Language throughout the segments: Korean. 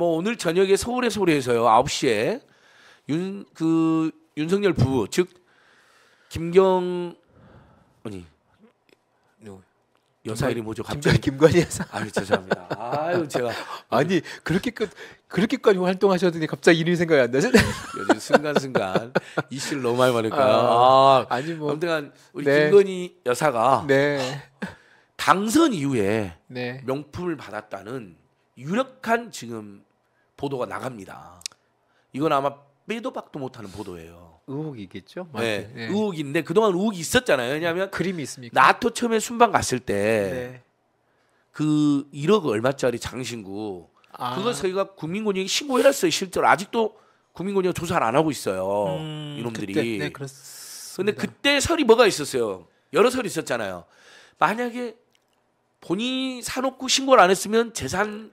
뭐 오늘 저녁에 서울의 소리에서요. 9시에 윤 그 윤석열 부부 즉 김경 아니 여사 이름 뭐죠? 갑자기 김관희 여사. 아유 죄송합니다. 아유 제가 아니 그렇게 끝 그렇게까지 활동하셨더니 갑자기 이름이 생각이 안 나죠? 요즘 순간순간 이 씨를 너무 많이 말니까 아, 아, 니뭐 아무튼 우리 네. 김건희 여사가 네. 당선 이후에 네. 명품을 받았다는 유력한 지금 보도가 나갑니다. 이건 아마 빼도 박도 못하는 보도예요. 의혹이 있겠죠. 네. 네. 의혹인데 그동안 의혹이 있었잖아요. 왜냐하면 그림이 있습니까? 나토 처음에 순방 갔을 때 그 1억 얼마짜리 장신구 아. 그걸 저희가 국민권익 신고해놨어요. 실제로 아직도 국민권익 조사를 안 하고 있어요. 음, 이놈들이. 그때, 네, 그런데 그때 설이 뭐가 있었어요. 여러 설이 있었잖아요. 만약에 본인이 사놓고 신고를 안 했으면 재산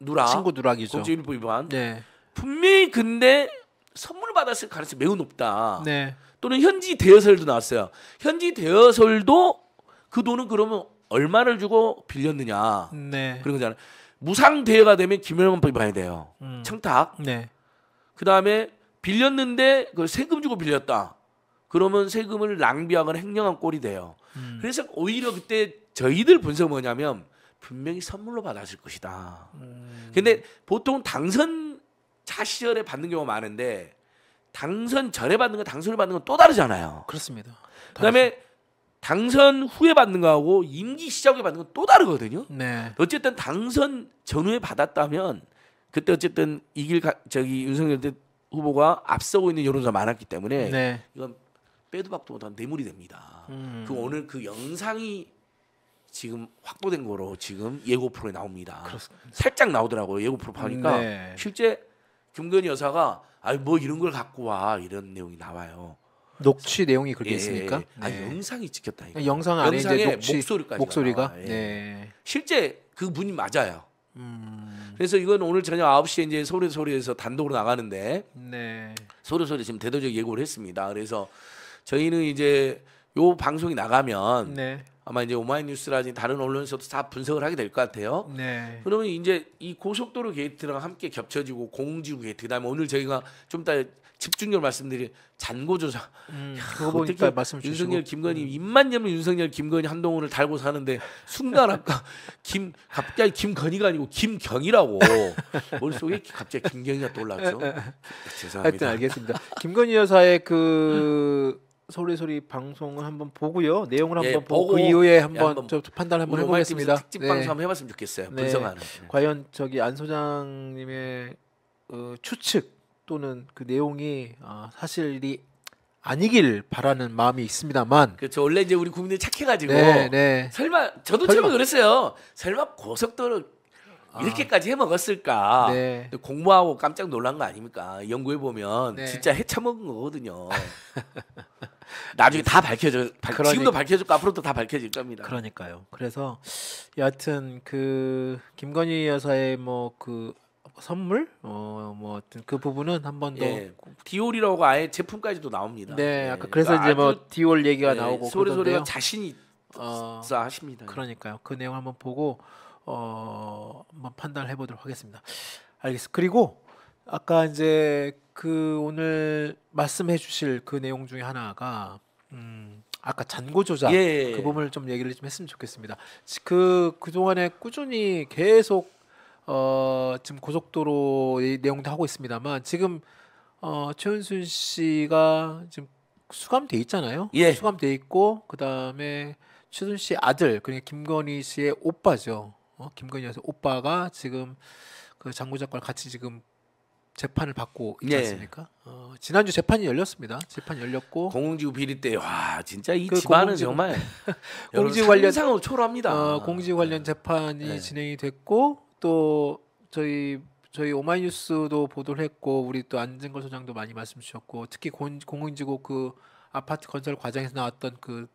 누락 친구 누락이죠. 공직일보 위반. 네. 분명히 근데 선물 받았을 가능성이 매우 높다. 네. 또는 현지 대여설도 나왔어요. 현지 대여설도 그 돈은 그러면 얼마를 주고 빌렸느냐. 네. 그런 거잖아요. 무상 대여가 되면 김영란법 이 봐야 돼요. 음. 청탁. 네. 그다음에 빌렸는데 그 세금 주고 빌렸다. 그러면 세금을 낭비하거나 횡령한 꼴이 돼요. 음. 그래서 오히려 그때 저희들 분석 뭐냐면 분명히 선물로 받았을 것이다. 음. 근데 보통 당선자 시절에 받는 경우가 많은데 당선 전에 받는 거 당선을 받는 건 또 다르잖아요. 그렇습니다. 그다음에 당선 후에 받는 거하고 임기 시작 에 받는 건 또 다르거든요. 네. 어쨌든 당선 전후에 받았다면 그때 어쨌든 이길 가, 저기 윤석열 대 후보가 앞서고 있는 여론조 많았기 때문에 네. 이건 빼도 박도 못한 뇌물이 됩니다. 음. 그 오늘 그 영상이 지금 확보된 거로 지금 예고 프로에 나옵니다. 그렇습니다. 살짝 나오더라고요. 예고 프로 파니까 네. 실제 김건희 여사가 아뭐 이런 걸 갖고 와 이런 내용이 나와요. 녹취 그래서, 내용이 그렇게 예, 있습니까? 예. 아 네. 영상이 찍혔다니까. 영상 안에 영상 녹취, 목소리까지 목소리가 예. 네. 실제 그 분이 맞아요. 음. 그래서 이건 오늘 저녁 9시에 이제 소리 소리에서 단독으로 나가는데 네. 소리 소리 지금 대대적 예고를 했습니다. 그래서 저희는 이제 요 방송이 나가면 네. 아마 이제 오마이뉴스라든지 다른 언론에서도 다 분석을 하게 될 것 같아요. 네. 그러면 이제 이 고속도로 게이트랑 함께 겹쳐지고 공지구 게이트 그다음에 오늘 저희가 좀 더 집중적으로 말씀드린 잔고조사. 음, 야, 그거 말씀 주시고. 윤석열 김건희 음. 입만 열면 윤석열 김건희 한동훈을 달고 사는데 순간 아까 김 갑자기 김건희가 아니고 김경이라고 머릿속에 갑자기 김경이가 떠올랐죠. 죄송합니다. 하여튼 알겠습니다. 김건희 여사의 그 소리소리 방송을 한번 보고요. 내용을 한번 예, 보고, 보고, 그 이후에 예, 한번, 좀 판단 을 한번 해보겠습니다. 특집 방송 네. 한번 해봤으면 좋겠어요. 네. 분석하는. 네. 과연 저기 안 소장님의 어, 추측 또는 그 내용이 어, 사실이 아니길 바라는 마음이 있습니다만. 그렇죠. 원래 이제 우리 국민들 착해가지고 네, 네, 설마 저도 처음에 그랬어요. 설마 고속도로 아. 이렇게까지 해 먹었을까? 네. 공부하고 깜짝 놀란 거 아닙니까? 연구해 보면 네. 진짜 해쳐먹은 거거든요. 나중에 다 밝혀져 그러니, 지금도 밝혀졌고 앞으로도 다 밝혀질 겁니다. 그러니까요. 그래서 여하튼 그 김건희 여사의 뭐 그 선물 어뭐 그 부분은 한 번더 예, 디올이라고 아예 제품까지도 나옵니다. 네, 예, 아까 그래서 이제 뭐 디올 얘기가 예, 나오고 소리 소리가 자신이 어, 하십니다. 그러니까요. 그 내용 한번 보고 어 한번 판단해 보도록 하겠습니다. 알겠습니다. 그리고 아까 이제 그 오늘 말씀해 주실 그 내용 중에 하나가 음 아까 잔고 조작 예, 그 부분을 좀 얘기를 좀 했으면 좋겠습니다. 그 그동안에 꾸준히 계속 어 지금 고속도로 내용도 하고 있습니다만 지금 어 최은순 씨가 지금 수감돼 있잖아요. 예. 수감돼 있고 그다음에 최순 씨 아들 그러니까 김건희 씨의 오빠죠. 어? 김건희 씨의 오빠가 지금 그 장고 작과 같이 지금 재판을 받고 있지 네. 않습니까? 네. 어, 지난주 재판이 열렸습니다. 재판 열렸고 공공지구 비리 때와 진짜 이그 집안은 공공지구, 정말 공지구 관련 상으로 초라합니다. 어, 공지구 관련 네. 재판이 네. 진행이 됐고 또 저희 저희 오마이뉴스도 보도를 했고 우리 또 안진걸 소장도 많이 말씀 주셨고 특히 공, 공지구그 아파트 건설 과정에서 나왔던 그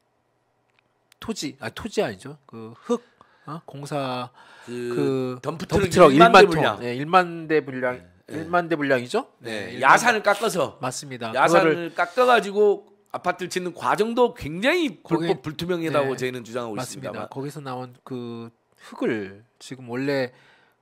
토지 아 토지 아니죠 그흙 어? 공사 그, 그 덤프트럭, 1만 대 분량 예, 1만 대 분량 네. 1만 예. 대 분량이죠? 네. 네. 야산을 깎아서 맞습니다. 야산을 깎아 가지고 아파트를 짓는 과정도 굉장히 거기, 불법 불투명하다고 네. 저희는 주장하고 맞습니다. 있습니다. 거기서 나온 그 흙을 지금 원래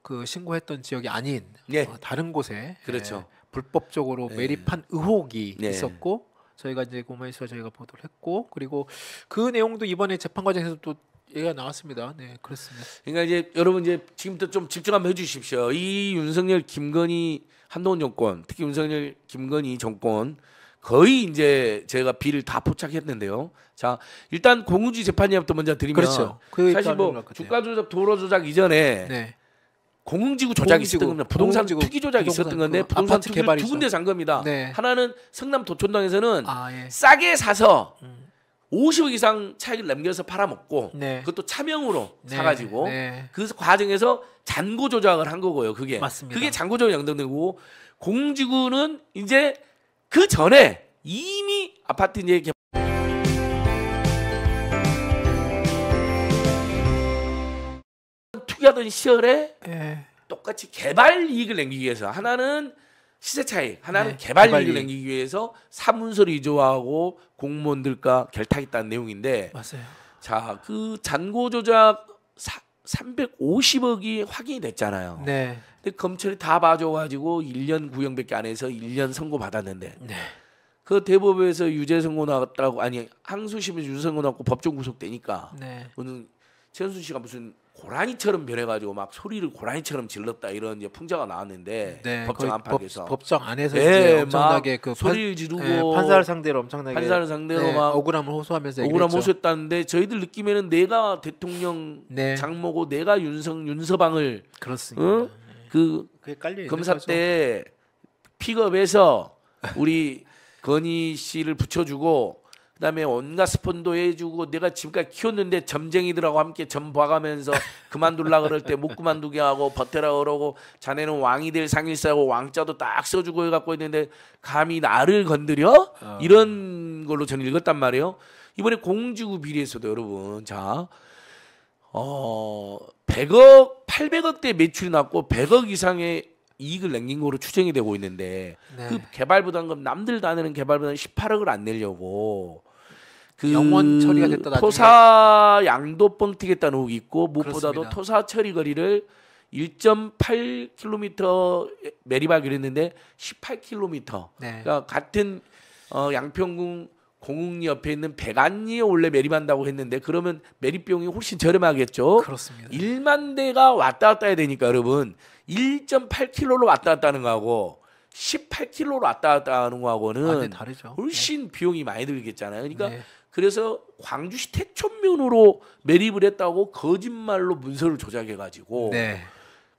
그 신고했던 지역이 아닌 예. 어, 다른 곳에 그렇죠. 예, 불법적으로 예. 매립한 예. 의혹이 있었고 저희가 이제 고마이스 저희가 보도를 했고 그리고 그 내용도 이번에 재판 과정에서 또 얘기가 나왔습니다. 네, 그렇습니다. 그러니까 이제 여러분 이제 지금부터 좀 집중 한번 해주십시오. 이 윤석열 김건희 한동훈 정권, 특히 윤석열 김건희 정권 거의 이제 제가 비를 다 포착했는데요. 자, 일단 공유지 재판이부터 먼저 드리면 그렇죠. 그 사실 뭐 주가 조작, 도로 조작 이전에 네. 공흥지구 조작이 있었던 겁니다. 부동산 공흥지구, 투기 조작이 부동산, 있었던 건데 부동산 투기두 군데 잔 겁니다. 네. 하나는 성남 도촌동에서는 아, 예. 싸게 사서 음. 50억 이상 차익을 남겨서 팔아먹고 네. 그것도 차명으로 네. 사가지고 네. 그 과정에서 잔고 조작을 한 거고요. 그게 맞습니다. 그게 잔고 조작 연등되고 공지구는 이제 그 전에 이미 아파트 이제 개... 투기하던 시절에 네. 똑같이 개발 이익을 남기기 위해서 하나는 시세 차이. 하나는 네, 개발 이익을 남기기 위해서 사문서를 위조하고 공무원들과 결탁했다는 내용인데 맞아요. 자, 그 잔고 조작 사, 350억이 확인이 됐잖아요. 네. 근데 검찰이 다 봐줘 가지고 1년 구형밖에 안 해서 1년 선고 받았는데. 네. 그 대법에서 유죄 선고 나왔다고 아니 항소심에서 유죄 선고 나왔고 법정 구속되니까. 네. 오늘 최현순 씨가 무슨 고라니처럼 변해가지고 막 소리를 고라니처럼 질렀다 이런 이제 풍자가 나왔는데 네, 법정 안팎에서 법, 정 안에서 네, 엄청나게 그 소리를 지르고 네, 판사를 상대로 엄청나게 판사를 상대로 네, 막 억울함을 호소하면서 억울함 호소했다는데 저희들 느낌에는 내가 대통령 네. 장모고 내가 윤석 윤서방을 그렇습니다. 응? 어? 네. 그 검사 거죠. 때 픽업해서 우리 건희 씨를 붙여주고 그다음에 온갖 스폰도 해주고 내가 지금까지 키웠는데 점쟁이들하고 함께 점 봐가면서 그만둘라 그럴 때 못 그만두게 하고 버텨라 그러고 자네는 왕이 될 상일사고 왕자도 딱 써주고 해갖고 있는데 감히 나를 건드려 어. 이런 걸로 저는 읽었단 말이에요. 이번에 공주구 비리에서도 여러분 자 어, 100억 800억대 매출이 났고 100억 이상의 이익을 낸긴 거로 추정이 되고 있는데 네. 그 개발 부담금 남들 다 내는 개발 부담 금 18억을 안 내려고 그 영원 처리가 됐다 나중에. 토사 양도 뻥튀겠다는 혹이 있고 무엇보다도 그렇습니다. 토사 처리 거리를 1.8km 매립하기로 했는데 18km. 네. 그러니까 같은 어, 양평군 공흥리 옆에 있는 백안리에 원래 매립한다고 했는데 그러면 매립 비용이 훨씬 저렴하겠죠. 그렇습니다. 1만 대가 왔다 갔다 해야 되니까 여러분 1.8km로 왔다 갔다 하는 거하고 18kg로 왔다 갔다 하는 거하고는 아, 네, 훨씬 네. 비용이 많이 들겠잖아요. 그러니까 네. 그래서 광주시 태촌면으로 매립을 했다고 거짓말로 문서를 조작해 가지고 네.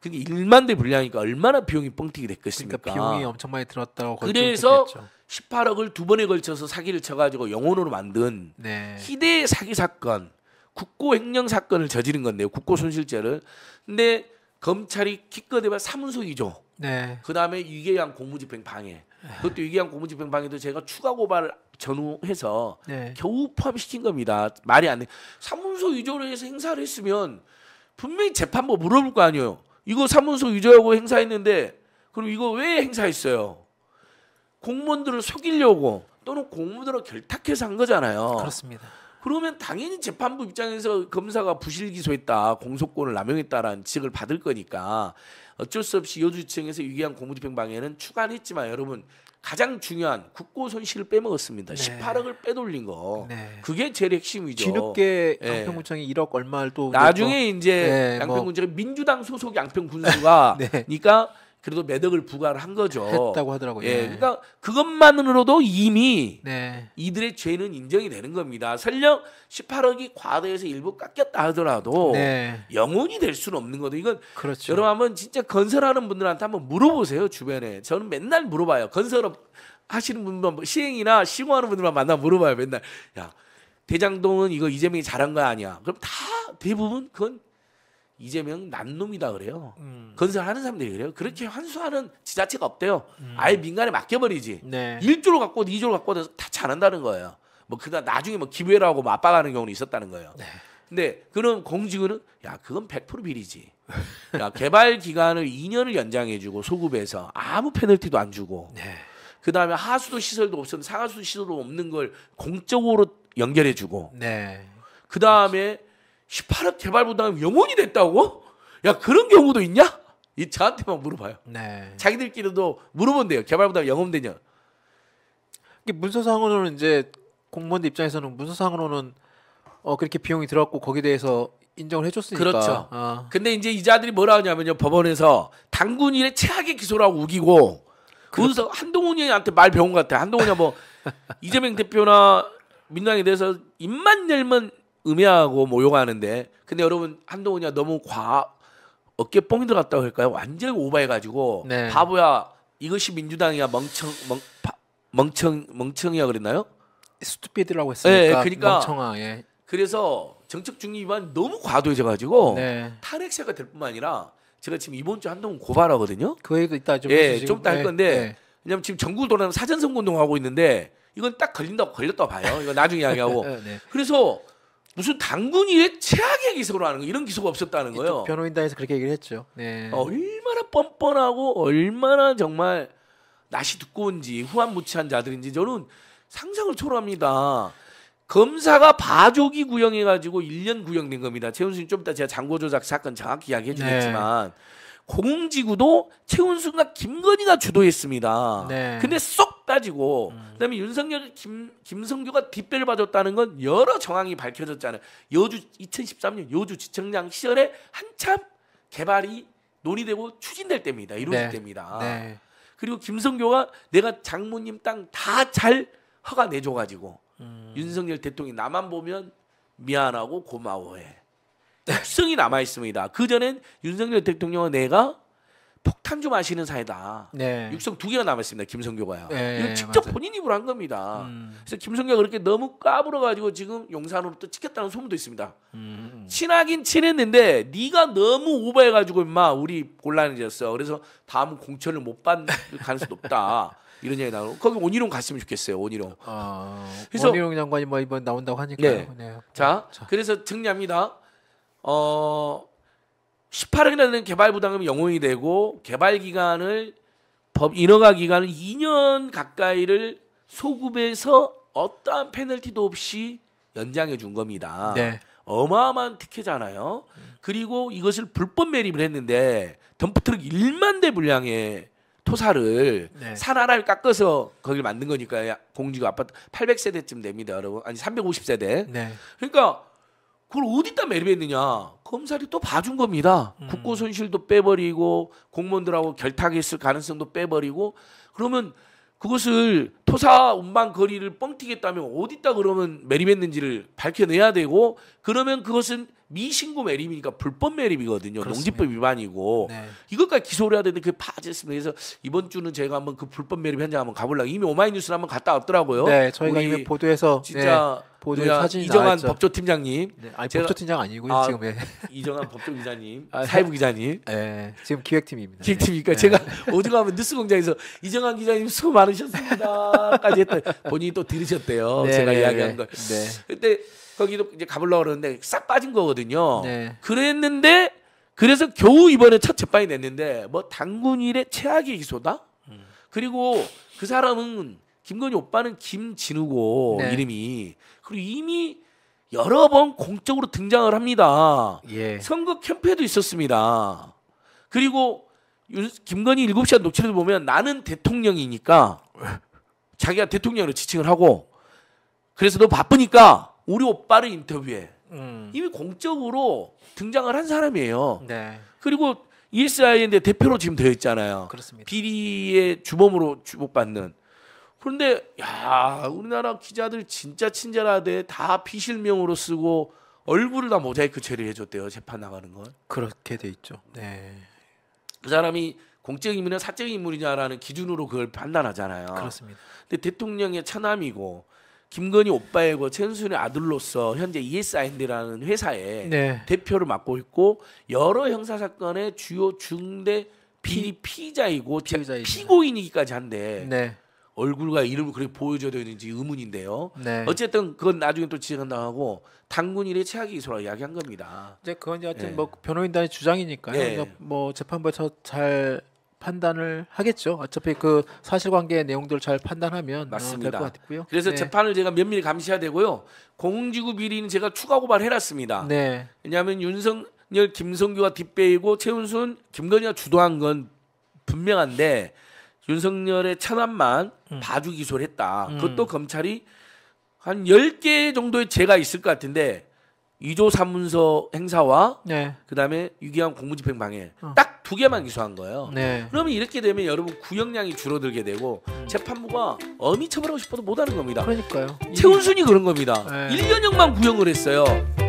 그게 1만 대 분량이니까 얼마나 비용이 뻥튀기 됐겠습니까? 그러니까 비용이 엄청 많이 들었다고 그래서 됐겠죠. 18억을 두 번에 걸쳐서 사기를 쳐가지고 영혼으로 만든 네. 희대의 사기 사건, 국고 횡령 사건을 저지른 건데요. 국고 손실죄를. 근데 검찰이 기껏해봐 사문서 위조. 네. 그다음에 위계양 공무집행 방해. 그것도 위계양 공무집행 방해도 제가 추가 고발 전후해서 네. 겨우 포함시킨 겁니다. 말이 안 돼. 사문서 위조로 해서 행사를 했으면 분명히 재판부 물어볼 거 아니에요. 이거 사문서 위조하고 행사했는데 그럼 이거 왜 행사했어요? 공무원들을 속이려고 또는 공무원들을 결탁해서 한 거잖아요. 그렇습니다. 그러면 당연히 재판부 입장에서 검사가 부실 기소했다, 공소권을 남용했다라는 지적을 받을 거니까 어쩔 수 없이 여주지청에서 위기한 공무집행 방해는 추가했지만 는 여러분 가장 중요한 국고 손실을 빼먹었습니다. 네. 18억을 빼돌린 거. 네. 그게 제일 핵심이죠. 뒤늦게 예. 양평군청이 1억 얼마를 또 나중에 이제 양평군청이 네, 뭐. 민주당 소속 양평군수가 그러니까 그래도 매덕을 부과를 한 거죠. 했다고 하더라고요. 예. 네. 그러니까 그것만으로도 이미 네. 이들의 죄는 인정이 되는 겁니다. 설령 18억이 과도해서 일부 깎였다 하더라도 네. 영혼이 될 수는 없는 거죠. 이건 그렇죠. 여러분 한번 진짜 건설하는 분들한테 한번 물어보세요. 주변에. 저는 맨날 물어봐요. 건설업 하시는 분만 뭐 시행이나 시공하는 분들만 만나 물어봐요. 맨날. 야, 대장동은 이거 이재명이 잘한 거 아니야. 그럼 다 대부분 그건 이재명 난놈이다 그래요. 음. 건설하는 사람들이 그래요. 그렇게 음. 환수하는 지자체가 없대요. 음. 아예 민간에 맡겨버리지. 네. 1조로 갖고 2조로 갖고 다 잘한다는 거예요. 뭐 그다 나중에 뭐 기부회라고 맞박하는 뭐 경우는 있었다는 거예요. 네. 근데 그런 공직은 야 그건 100% 비리지. 야 개발 기간을 2년을 연장해주고 소급해서 아무 페널티도 안 주고. 네. 그 다음에 하수도 시설도 없으면 상하수도 시설도 없는 걸 공적으로 연결해주고. 네. 그 다음에 18억 개발부담 영원히 됐다고? 야 그런 경우도 있냐? 이 저한테만 물어봐요. 네. 자기들끼리도 물어본대요. 개발부담 영업되냐? 이게 문서상으로는 이제 공무원들 입장에서는 문서상으로는 어 그렇게 비용이 들어갔고 거기에 대해서 인정을 해줬으니까. 그렇죠. 아. 근데 이제 이자들이 뭐라 하냐면요 법원에서 당군인의 최악의 기소라고 우기고 그렇... 서 한동훈이한테 말 배운 것 같아. 한동훈이 뭐 이재명 대표나 민당에 대해서 입만 열면 음해하고 모욕하는데 뭐 근데 여러분 한동훈이야 너무 과 어깨 뽕이 들어갔다고 할까요? 완전히 오바해가지고 네. 바보야 이것이 민주당이야 멍청 멍 바, 멍청 멍청이야 그랬나요? 스투피드라고 했으니까 네, 그러니까 멍청아 예. 그래서 정책 중립만 너무 과도해져가지고 네. 탈핵세가 될 뿐만 아니라 제가 지금 이번 주 한동훈 고발하거든요. 그 얘기도 이따 좀 예, 좀 이따 할 네. 건데 네. 왜냐면 지금 전국을 돌아다니면 사전 선거 운동하고 있는데 이건 딱 걸린다고 걸렸다 봐요. 이거 나중에 이야기하고. 네, 네. 그래서 무슨 당군이의 최악의 기소로 하는 거 이런 기소가 없었다는 거예요. 변호인단에서 그렇게 얘기를 했죠. 네. 얼마나 뻔뻔하고 얼마나 정말 낯이 두꺼운지 후한무치한 자들인지 저는 상상을 초월합니다. 검사가 바조기 구형해가지고 1년 구형된 겁니다. 최훈수님 좀 이따 제가 장고조작 사건 정확히 이야기해 네. 주겠지만 네. 공지구도 최은순과 김건희가 주도했습니다. 네. 근데 쏙 따지고 음. 그다음에 윤석열 김 김성규가 뒷배를 봐줬다는 건 여러 정황이 밝혀졌잖아요. 여주 2013년 여주 지청장 시절에 한참 개발이 논의되고 추진될 때입니다. 이루어질 네. 때입니다. 네. 그리고 김성규가 내가 장모님 땅 다 잘 허가 내줘가지고 음. 윤석열 대통령이 나만 보면 미안하고 고마워해. 특성이 네, 남아 있습니다. 그 전엔 윤석열 대통령은 내가 폭탄 좀 아시는 사이다. 네. 육성 두 개가 남았습니다. 김성교가요. 네, 이걸 직접 맞아요. 본인 입으로 한 겁니다. 음. 그래서 김성교가 그렇게 너무 까불어 가지고 지금 용산으로 또 찍혔다는 소문도 있습니다. 음. 친하긴 친했는데 네가 너무 오버해 가지고 임마 우리 곤란해졌어. 그래서 다음 공천을 못 받는 가능성이 높다. 이런 얘기 나오고 거기 원희룡 갔으면 좋겠어요. 원희룡 어, 그래서 온희룡 장관이 뭐 이번 나온다고 하니까 네. 네. 자, 자, 그래서 정리합니다. 어 18억이라는 개발 부담금이 영원이 되고 개발 기간을 법 인허가 기간을 2년 가까이를 소급해서 어떠한 페널티도 없이 연장해 준 겁니다. 네. 어마어마한 특혜잖아요. 그리고 이것을 불법 매립을 했는데 덤프트럭 1만 대 분량의 토사를 네. 산 하나를 깎아서 거기를 만든 거니까 공지가 아파트 800세대쯤 됩니다, 여러분. 아니 350세대. 네. 그러니까 그걸 어디다 매립했느냐? 검찰이 또 봐준 겁니다. 음. 국고 손실도 빼버리고 공무원들하고 결탁했을 가능성도 빼버리고 그러면 그것을 토사 운반 거리를 뻥튀겠다면 어디다 그러면 매립했는지를 밝혀내야 되고 그러면 그것은 미신고 매립이니까 불법 매립이거든요. 그렇습니다. 농지법 위반이고 네. 이것까지 기소를 해야 되는데 그게 파지했습니다. 그래서 이번 주는 제가 한번 그 불법 매립 현장 한번 가보려고 이미 오마이뉴스 를 한번 갔다 왔더라고요. 네, 저희가 이미 보도해서 네, 진짜 네. 보도 사진 이정한 법조팀장님, 네, 아니 제가, 법조팀장 아니고요 아, 지금 예. 이정한 법조 기자님, 아, 사회부 기자님, 네, 지금 기획팀입니다. 기획팀이니까 네. 제가 오징어하면 네. 뉴스공장에서 이정한 기자님 수고 많으셨습니다까지 했던 본인이 또 들으셨대요. 제가 이야기한 걸. 네. 근데 거기도 이제 가볼라 그러는데 싹 빠진 거거든요. 네. 그랬는데 그래서 겨우 이번에 첫 재판이 됐는데뭐 당군 일의 최악의 기소다. 음. 그리고 그 사람은 김건희 오빠는 김진우고 네. 이름이 그리고 이미 여러 번 공적으로 등장을 합니다. 예. 선거 캠페도 있었습니다. 그리고 김건희 7시간 녹취를 보면 나는 대통령이니까 자기가 대통령으로 지칭을 하고 그래서 너 바쁘니까 우리 오빠를 인터뷰해. 음. 이미 공적으로 등장을 한 사람이에요. 네. 그리고 ESI인데 대표로 지금 되어 있잖아요. 그렇습니다. 비리의 주범으로 주목받는. 그런데 야 우리나라 기자들 진짜 친절하대. 다 비실명으로 쓰고 얼굴을 다 모자이크 처리해 줬대요. 재판 나가는 건. 그렇게 돼 있죠. 네. 그 사람이 공적 인물이냐 사적 인물이냐라는 기준으로 그걸 판단하잖아요. 그렇습니다. 근데 대통령의 차남이고 김건희 오빠이고 최순실의 아들로서 현재 ESIND라는 회사의 네. 대표를 맡고 있고 여러 형사 사건의 주요 중대 비리 피자이고 피고인이기까지 한데 네. 얼굴과 이름을 그렇게 보여줘야 되는지 의문인데요. 네. 어쨌든 그건 나중에 또 지적한다고 당군 일의 최악이있어라 이야기한 겁니다. 이제 그건 이제 하여튼 네. 뭐 변호인단의 주장이니까요. 네. 뭐 재판부에서 잘 판단을 하겠죠. 어차피 그 사실관계의 내용들 을잘 판단하면 맞습니다. 될것 같고요. 그래서 네. 재판을 제가 면밀히 감시해야 되고요. 공공지구 비리는 제가 추가 고발해놨습니다. 네. 왜냐하면 윤석열, 김성규가 뒷배이고 최은순, 김건희가 주도한 건 분명한데 윤석열의 차남만 음. 봐주 기소를 했다. 음. 그것도 검찰이 한 10개 정도의 죄가 있을 것 같은데 2조 3문서 행사와 네. 그다음에 유기한 공무집행 방해 어. 딱두 개만 기소한 거예요. 네. 그러면 이렇게 되면 여러분 구형량이 줄어들게 되고 음. 재판부가 어미 처벌하고 싶어도 못하는 겁니다. 그러니까요. 최훈순이 그런 겁니다. 네. 1년형만 구형을 했어요.